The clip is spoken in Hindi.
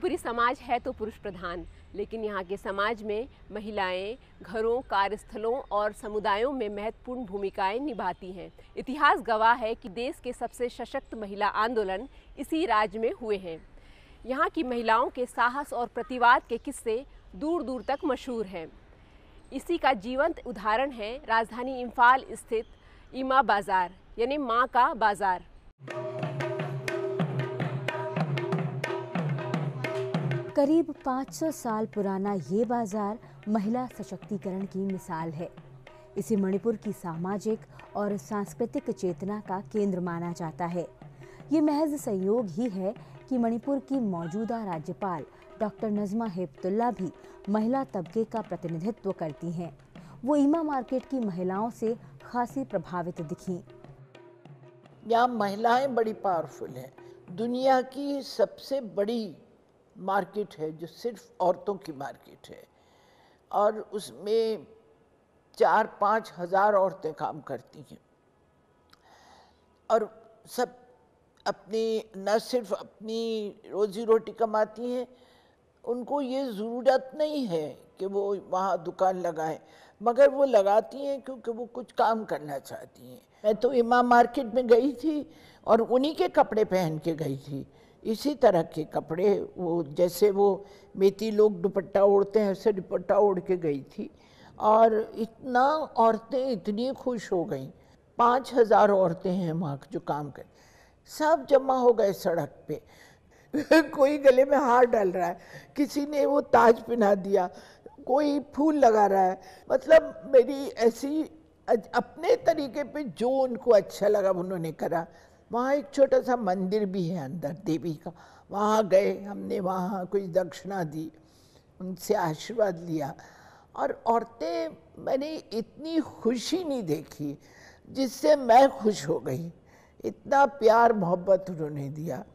पूरी समाज है तो पुरुष प्रधान लेकिन यहाँ के समाज में महिलाएं घरों कार्यस्थलों और समुदायों में महत्वपूर्ण भूमिकाएं निभाती हैं इतिहास गवाह है कि देश के सबसे सशक्त महिला आंदोलन इसी राज्य में हुए हैं यहाँ की महिलाओं के साहस और प्रतिवाद के किस्से दूर दूर तक मशहूर हैं इसी का जीवंत उदाहरण है राजधानी इम्फाल स्थित इमा बाज़ार यानी माँ का बाज़ार करीब 500 साल पुराना ये बाजार महिला सशक्तिकरण की मिसाल है इसे मणिपुर की सामाजिक और सांस्कृतिक चेतना का केंद्र माना जाता है ये महज संयोग ही है कि मणिपुर की मौजूदा राज्यपाल डॉक्टर नजमा हेपतुल्ला भी महिला तबके का प्रतिनिधित्व करती हैं वो ईमा मार्केट की महिलाओं से खासी प्रभावित दिखी यहाँ महिलाएं बड़ी पावरफुल हैं दुनिया की सबसे बड़ी मार्केट है जो सिर्फ औरतों की मार्केट है और उसमें चार पाँच हज़ार औरतें काम करती हैं और सब अपनी न सिर्फ अपनी रोजी रोटी कमाती हैं उनको ये ज़रूरत नहीं है कि वो वहाँ दुकान लगाएं मगर वो लगाती हैं क्योंकि वो कुछ काम करना चाहती हैं मैं तो इमाम मार्केट में गई थी और उन्हीं के कपड़े पहन के गई थी इसी तरह के कपड़े वो जैसे वो मेथी लोग दुपट्टा ओढ़ते हैं ऐसे दुपट्टा ओढ़ के गई थी और इतना औरतें इतनी खुश हो गई पाँच हज़ार औरतें हैं वहाँ जो काम कर सब जमा हो गए सड़क पे कोई गले में हार डाल रहा है किसी ने वो ताज पहना दिया कोई फूल लगा रहा है मतलब मेरी ऐसी अपने तरीके पे जो उनको अच्छा लगा उन्होंने करा वहाँ एक छोटा सा मंदिर भी है अंदर देवी का वहाँ गए हमने वहाँ कुछ दक्षिणा दी उनसे आशीर्वाद लिया और औरतें मैंने इतनी खुशी नहीं देखी जिससे मैं खुश हो गई इतना प्यार मोहब्बत उन्होंने दिया